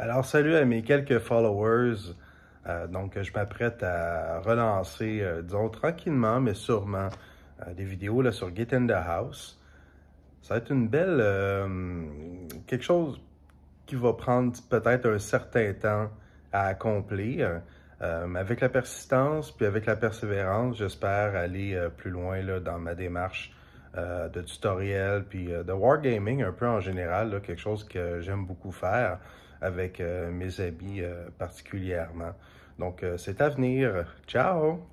Alors, salut à mes quelques followers. Euh, donc, je m'apprête à relancer, euh, disons, tranquillement, mais sûrement, euh, des vidéos sur Get in the House. Ça va être une belle... quelque chose qui va prendre peut-être un certain temps à accomplir. avec la persistance, puis avec la persévérance, j'espère aller plus loin dans ma démarche euh, de tutoriels, puis euh, de wargaming un peu en général, quelque chose que j'aime beaucoup faire avec euh, mes habits particulièrement. Donc, c'est à venir. Ciao!